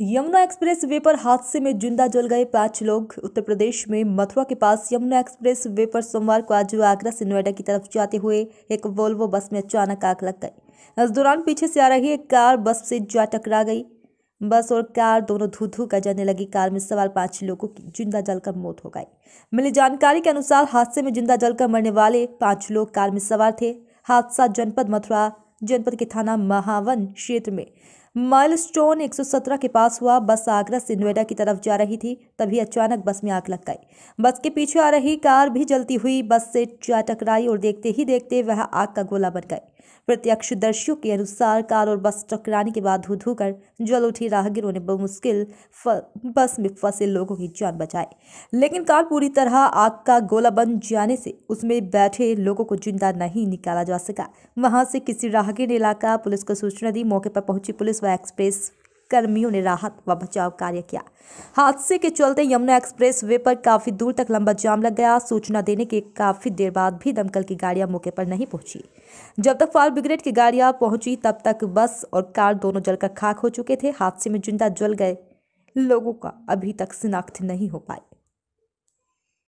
Yamuna express way पर हादसे में जिंदा जल गए पांच लोग उत्तर प्रदेश में मथुरा के पास यमुना एक्सप्रेस वे पर सोमवार को आज आगरा से नोएडा की तरफ जाते हुए एक वोल्वो बस में अचानक आग लग गई इस दौरान पीछे से आ रही एक कार बस से जा टकरा गई बस और कार दोनों धू धू कर जाने लगी कार में सवार पांच लोगों की जिंदा जलकर मौत हो गई मिली जानकारी के अनुसार हादसे में जिंदा जलकर मरने वाले पांच लोग कार में सवार थे हादसा जनपद मथुरा जनपद के थाना महावन क्षेत्र में माइलस्टोन 117 के पास हुआ बस आगरा से नोएडा की तरफ जा रही थी तभी अचानक बस में आग लग गई बस के पीछे आ रही कार भी जलती हुई बस से चा टकराई और देखते ही देखते वह आग का गोला बन प्रत्यक्ष प्रत्यक्षदर्शियों के अनुसार कार और बस टकराने के बाद धू धू कर जल उठी राहगीरों ने बमुश्किल बस में फंसे लोगों की जान बचाई लेकिन कार पूरी तरह आग का गोला बन जाने से उसमें बैठे लोगों को जिंदा नहीं निकाला जा सका वहां से किसी राहगीर ने इलाका पुलिस को सूचना दी मौके पर पहुंची पुलिस यमुना एक्सप्रेस कर्मियों ने राहत व बचाव कार्य किया हादसे के चलते यमुना एक्सप्रेस वे पर काफी दूर तक लंबा जाम लग गया सूचना देने के काफी देर बाद भी दमकल की गाड़ियां मौके पर नहीं पहुंची जब तक फायर ब्रिगेड की गाड़ियां पहुंची तब तक बस और कार दोनों जलकर खाक हो चुके थे हादसे में जिंदा जल गए लोगों का अभी तक शिनाख्त नहीं हो पाई